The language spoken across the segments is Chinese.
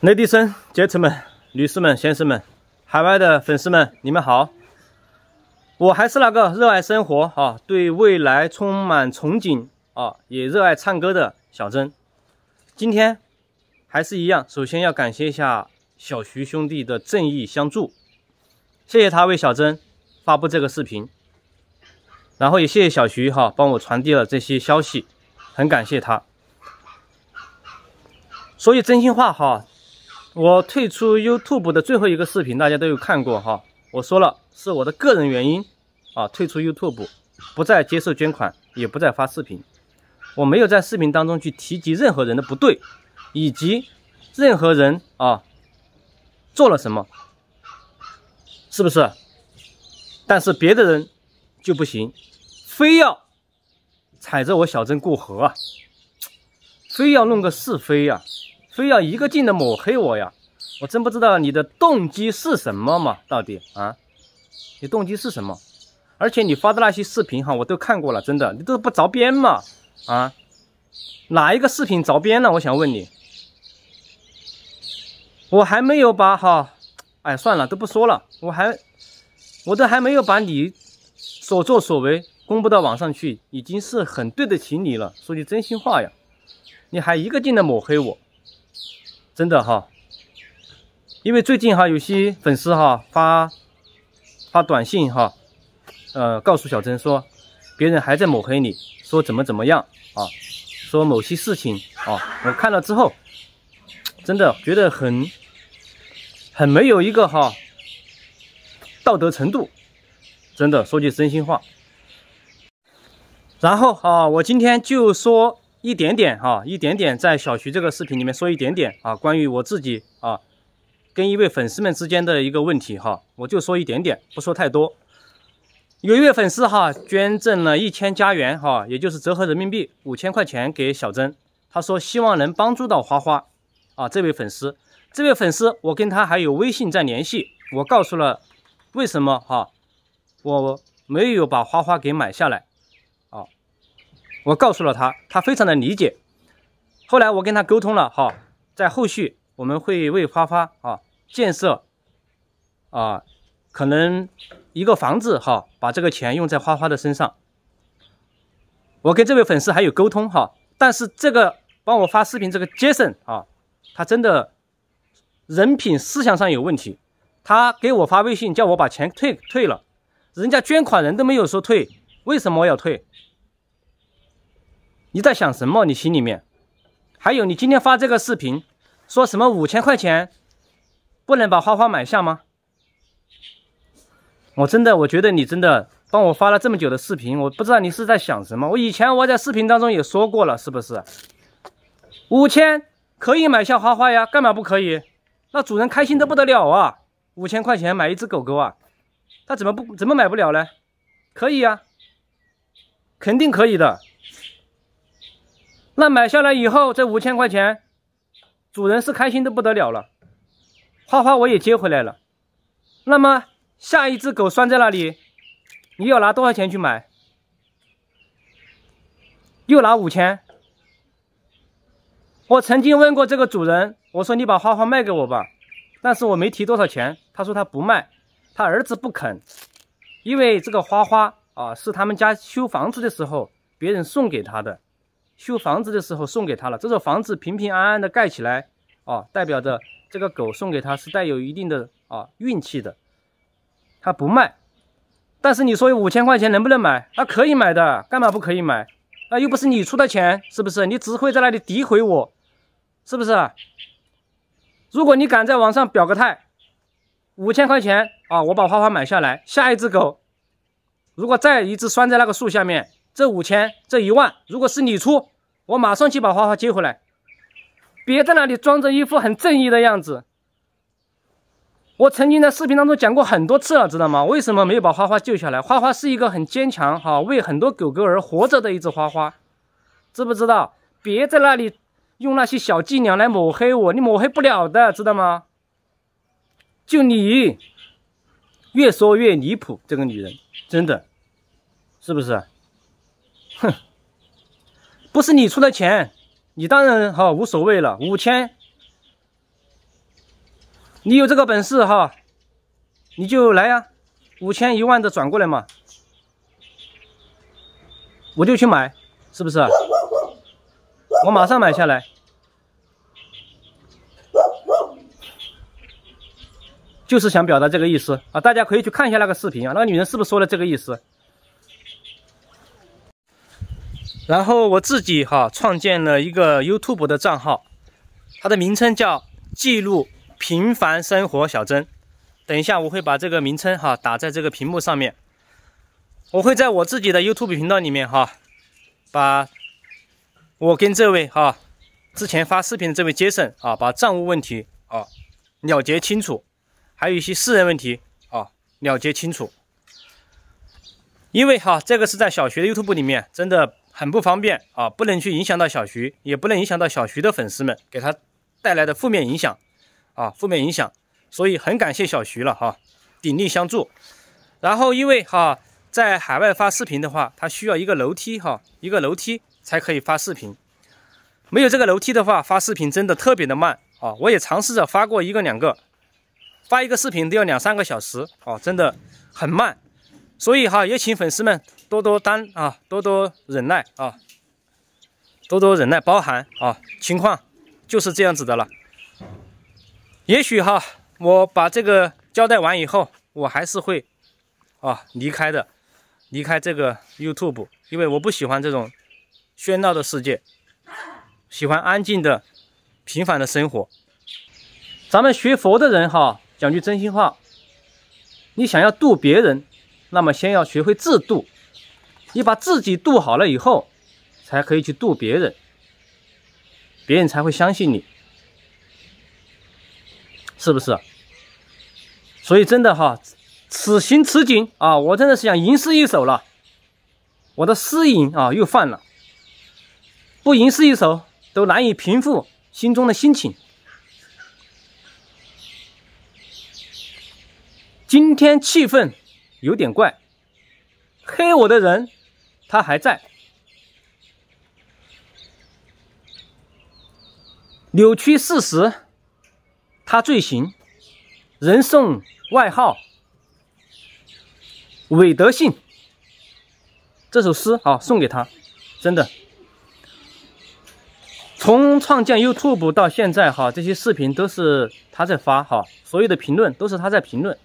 雷迪森、杰臣们、女士们、先生们，海外的粉丝们，你们好！我还是那个热爱生活啊，对未来充满憧憬啊，也热爱唱歌的小曾。今天还是一样，首先要感谢一下小徐兄弟的正义相助，谢谢他为小曾发布这个视频，然后也谢谢小徐哈，帮我传递了这些消息，很感谢他。说句真心话哈。我退出 YouTube 的最后一个视频，大家都有看过哈。我说了，是我的个人原因啊，退出 YouTube，不再接受捐款，也不再发视频。我没有在视频当中去提及任何人的不对，以及任何人啊做了什么，是不是？但是别的人就不行，非要踩着我小镇过河啊，非要弄个是非呀。非要一个劲的抹黑我呀！我真不知道你的动机是什么嘛？到底啊，你动机是什么？而且你发的那些视频哈，我都看过了，真的你都不着边嘛？啊，哪一个视频着边了？我想问你，我还没有把哈，哎，算了，都不说了。我还，我都还没有把你所作所为公布到网上去，已经是很对得起你了。说句真心话呀，你还一个劲的抹黑我。真的哈，因为最近哈有些粉丝哈发发短信哈，呃，告诉小曾说别人还在抹黑你，说怎么怎么样啊，说某些事情啊，我看了之后，真的觉得很很没有一个哈道德程度，真的说句真心话。然后啊，我今天就说。一点点哈，一点点在小徐这个视频里面说一点点啊，关于我自己啊，跟一位粉丝们之间的一个问题哈，我就说一点点，不说太多。有一位粉丝哈捐赠了一千加元哈，也就是折合人民币五千块钱给小珍，他说希望能帮助到花花啊。这位粉丝，这位粉丝，我跟他还有微信在联系，我告诉了为什么哈，我没有把花花给买下来。我告诉了他，他非常的理解。后来我跟他沟通了哈，在后续我们会为花花啊建设啊，可能一个房子哈，把这个钱用在花花的身上。我跟这位粉丝还有沟通哈，但是这个帮我发视频这个 Jason 啊，他真的人品思想上有问题。他给我发微信叫我把钱退退了，人家捐款人都没有说退，为什么要退？你在想什么？你心里面，还有你今天发这个视频，说什么五千块钱不能把花花买下吗？我真的，我觉得你真的帮我发了这么久的视频，我不知道你是在想什么。我以前我在视频当中也说过了，是不是？五千可以买下花花呀？干嘛不可以？那主人开心的不得了啊！五千块钱买一只狗狗啊，他怎么不怎么买不了呢？可以呀，肯定可以的。那买下来以后，这五千块钱，主人是开心的不得了了。花花我也接回来了。那么下一只狗拴在那里，你要拿多少钱去买？又拿五千。我曾经问过这个主人，我说你把花花卖给我吧，但是我没提多少钱，他说他不卖，他儿子不肯，因为这个花花啊是他们家修房子的时候别人送给他的。修房子的时候送给他了，这座房子平平安安的盖起来啊，代表着这个狗送给他是带有一定的啊运气的。他不卖，但是你说五千块钱能不能买？他可以买的，干嘛不可以买？啊，又不是你出的钱，是不是？你只会在那里诋毁我，是不是？如果你敢在网上表个态，五千块钱啊，我把花花买下来，下一只狗如果再一只拴在那个树下面。这五千，这一万，如果是你出，我马上去把花花接回来。别在那里装着一副很正义的样子。我曾经在视频当中讲过很多次了，知道吗？为什么没有把花花救下来？花花是一个很坚强，哈，为很多狗狗而活着的一只花花，知不知道？别在那里用那些小伎俩来抹黑我，你抹黑不了的，知道吗？就你越说越离谱，这个女人真的，是不是？哼，不是你出的钱，你当然哈无所谓了。五千，你有这个本事哈，你就来呀，五千一万的转过来嘛，我就去买，是不是？我马上买下来，就是想表达这个意思啊。大家可以去看一下那个视频啊，那个女人是不是说了这个意思？然后我自己哈创建了一个 YouTube 的账号，它的名称叫“记录平凡生活小珍”。等一下，我会把这个名称哈打在这个屏幕上面。我会在我自己的 YouTube 频道里面哈，把我跟这位哈之前发视频的这位杰森啊，把账务问题啊了结清楚，还有一些私人问题啊了结清楚。因为哈这个是在小学的 YouTube 里面真的。很不方便啊，不能去影响到小徐，也不能影响到小徐的粉丝们给他带来的负面影响啊，负面影响。所以很感谢小徐了哈，鼎力相助。然后因为哈在海外发视频的话，他需要一个楼梯哈，一个楼梯才可以发视频。没有这个楼梯的话，发视频真的特别的慢啊。我也尝试着发过一个两个，发一个视频都要两三个小时啊，真的很慢。所以哈，也请粉丝们多多担啊，多多忍耐啊，多多忍耐、包涵啊，情况就是这样子的了。也许哈，我把这个交代完以后，我还是会啊离开的，离开这个 YouTube，因为我不喜欢这种喧闹的世界，喜欢安静的、平凡的生活。咱们学佛的人哈，讲句真心话，你想要渡别人。那么，先要学会自度，你把自己度好了以后，才可以去度别人，别人才会相信你，是不是？所以，真的哈，此情此景啊，我真的是想吟诗一首了。我的诗瘾啊又犯了，不吟诗一首都难以平复心中的心情。今天气氛有点怪，黑我的人，他还在扭曲事实，他罪行，人送外号韦德信，这首诗啊送给他，真的。从创建 YouTube 到现在哈，这些视频都是他在发哈，所有的评论都是他在评论。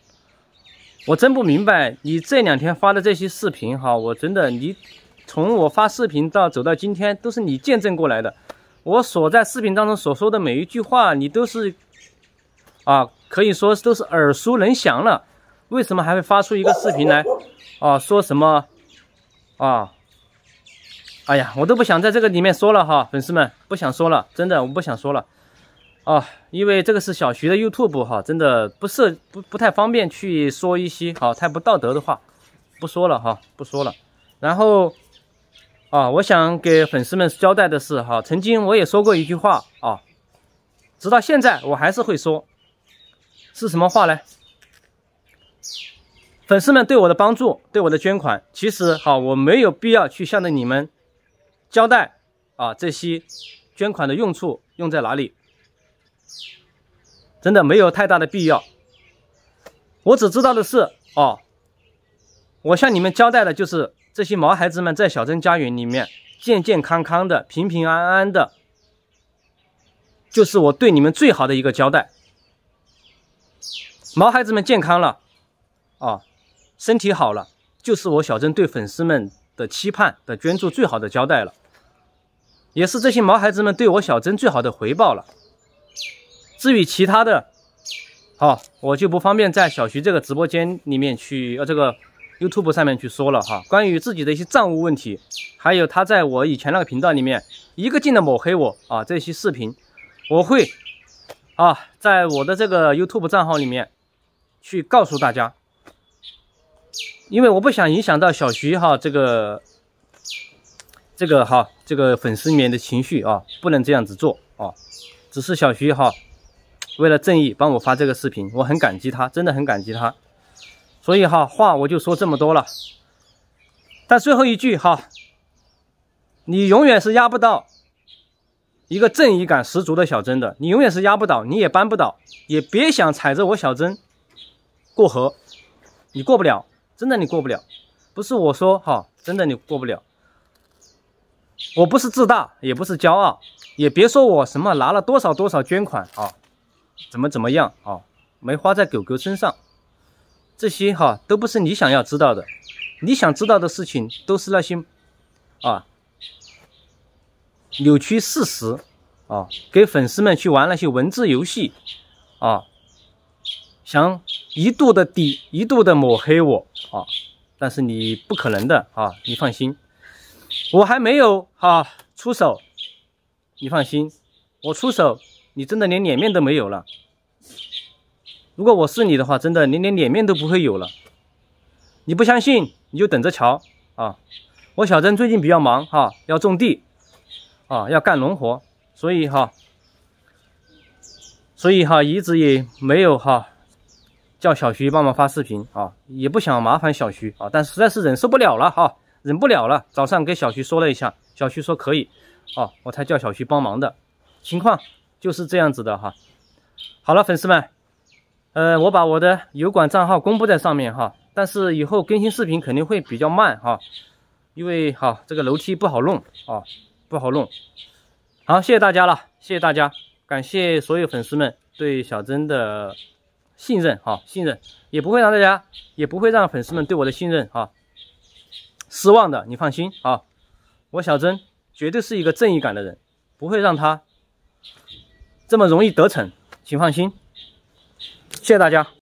我真不明白，你这两天发的这些视频哈，我真的，你从我发视频到走到今天，都是你见证过来的。我所在视频当中所说的每一句话，你都是，啊，可以说都是耳熟能详了。为什么还会发出一个视频来？啊，说什么？啊，哎呀，我都不想在这个里面说了哈，粉丝们不想说了，真的我不想说了。啊，因为这个是小徐的 YouTube 哈，真的不是不不太方便去说一些好太不道德的话，不说了哈，不说了。然后啊，我想给粉丝们交代的是哈，曾经我也说过一句话啊，直到现在我还是会说是什么话呢？粉丝们对我的帮助，对我的捐款，其实哈我没有必要去向着你们交代啊这些捐款的用处用在哪里。真的没有太大的必要。我只知道的是，哦，我向你们交代的就是这些毛孩子们在小珍家园里面健健康康的、平平安安的，就是我对你们最好的一个交代。毛孩子们健康了，啊，身体好了，就是我小珍对粉丝们的期盼的捐助最好的交代了，也是这些毛孩子们对我小珍最好的回报了。至于其他的，好，我就不方便在小徐这个直播间里面去呃这个 YouTube 上面去说了哈。关于自己的一些账务问题，还有他在我以前那个频道里面一个劲的抹黑我啊，这些视频，我会啊在我的这个 YouTube 账号里面去告诉大家，因为我不想影响到小徐哈这个这个哈这个粉丝里面的情绪啊，不能这样子做啊，只是小徐哈。为了正义，帮我发这个视频，我很感激他，真的很感激他。所以哈，话我就说这么多了。但最后一句哈，你永远是压不到一个正义感十足的小珍的，你永远是压不倒，你也搬不倒，也别想踩着我小珍过河，你过不了，真的你过不了。不是我说哈，真的你过不了。我不是自大，也不是骄傲，也别说我什么拿了多少多少捐款啊。怎么怎么样啊？没花在狗狗身上，这些哈都不是你想要知道的。你想知道的事情都是那些啊，扭曲事实啊，给粉丝们去玩那些文字游戏啊，想一度的抵一度的抹黑我啊。但是你不可能的啊，你放心，我还没有哈出手，你放心，我出手。你真的连脸面都没有了。如果我是你的话，真的你连脸面都不会有了。你不相信，你就等着瞧啊！我小曾最近比较忙哈，要种地啊，要干农活，所以哈，所以哈一直也没有哈叫小徐帮忙发视频啊，也不想麻烦小徐啊，但实在是忍受不了了哈，忍不了了。早上给小徐说了一下，小徐说可以哦，我才叫小徐帮忙的，情况。就是这样子的哈，好了，粉丝们，呃，我把我的油管账号公布在上面哈，但是以后更新视频肯定会比较慢哈，因为好这个楼梯不好弄啊，不好弄。好，谢谢大家了，谢谢大家，感谢所有粉丝们对小曾的信任哈，信任也不会让大家，也不会让粉丝们对我的信任哈失望的，你放心啊，我小曾绝对是一个正义感的人，不会让他。这么容易得逞，请放心，谢谢大家。